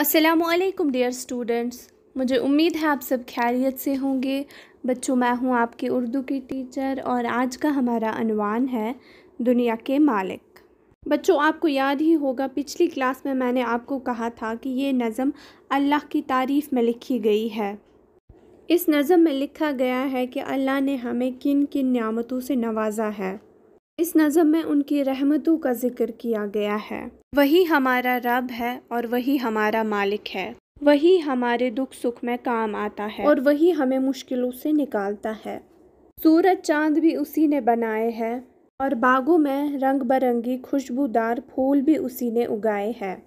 असलकम dear students मुझे उम्मीद है आप सब खैरियत से होंगे बच्चों मैं हूँ आपके उर्दू की टीचर और आज का हमारा अनवान है दुनिया के मालिक बच्चों आपको याद ही होगा पिछली क्लास में मैंने आपको कहा था कि ये नज़म अल्लाह की तारीफ़ में लिखी गई है इस नज़म में लिखा गया है कि अल्लाह ने हमें किन किन नियामतों से नवाजा है इस नज़म में उनकी रहमतों का जिक्र किया गया है वही हमारा रब है और वही हमारा मालिक है वही हमारे दुख सुख में काम आता है और वही हमें मुश्किलों से निकालता है सूरज चांद भी उसी ने बनाए हैं और बागों में रंग बरंगी खुशबूदार फूल भी उसी ने उगाए हैं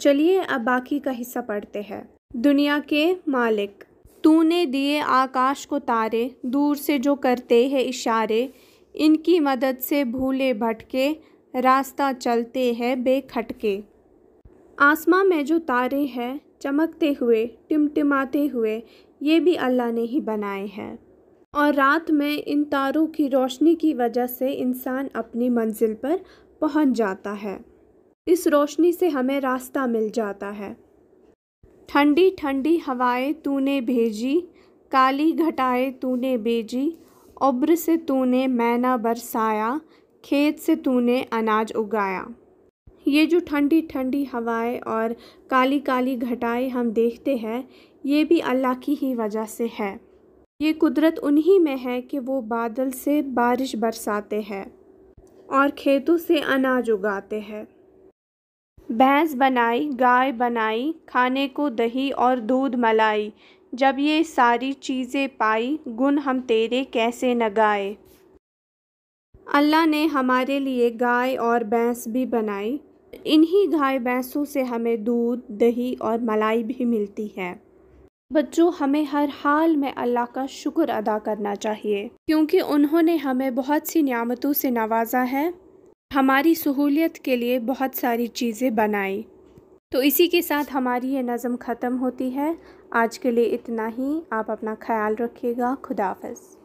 चलिए अब बाकी का हिस्सा पढ़ते हैं दुनिया के मालिक तूने दिए आकाश को तारे दूर से जो करते हैं इशारे इनकी मदद से भूले भटके रास्ता चलते हैं बेखटके आसमां में जो तारे हैं चमकते हुए टिमटिमाते हुए ये भी अल्लाह ने ही बनाए हैं और रात में इन तारों की रोशनी की वजह से इंसान अपनी मंजिल पर पहुंच जाता है इस रोशनी से हमें रास्ता मिल जाता है ठंडी ठंडी हवाएं तूने भेजी काली घटाएं तूने भेजी उब्र से तूने मैना बरसाया खेत से तूने अनाज उगाया ये जो ठंडी ठंडी हवाएं और काली काली घटाएं हम देखते हैं ये भी अल्लाह की ही वजह से है ये कुदरत उन्हीं में है कि वो बादल से बारिश बरसाते हैं और खेतों से अनाज उगाते हैं भैंस बनाई गाय बनाई खाने को दही और दूध मलाई जब ये सारी चीज़ें पाई गुन हम तेरे कैसे न गाए अल्लाह ने हमारे लिए गाय और भैंस भी बनाई इन्हीं गाय भैंसों से हमें दूध दही और मलाई भी मिलती है बच्चों हमें हर हाल में अल्लाह का शुक्र अदा करना चाहिए क्योंकि उन्होंने हमें बहुत सी नियामतों से नवाजा है हमारी सहूलियत के लिए बहुत सारी चीज़ें बनाई तो इसी के साथ हमारी ये नज़म ख़त्म होती है आज के लिए इतना ही आप अपना ख्याल रखिएगा खुदाफ़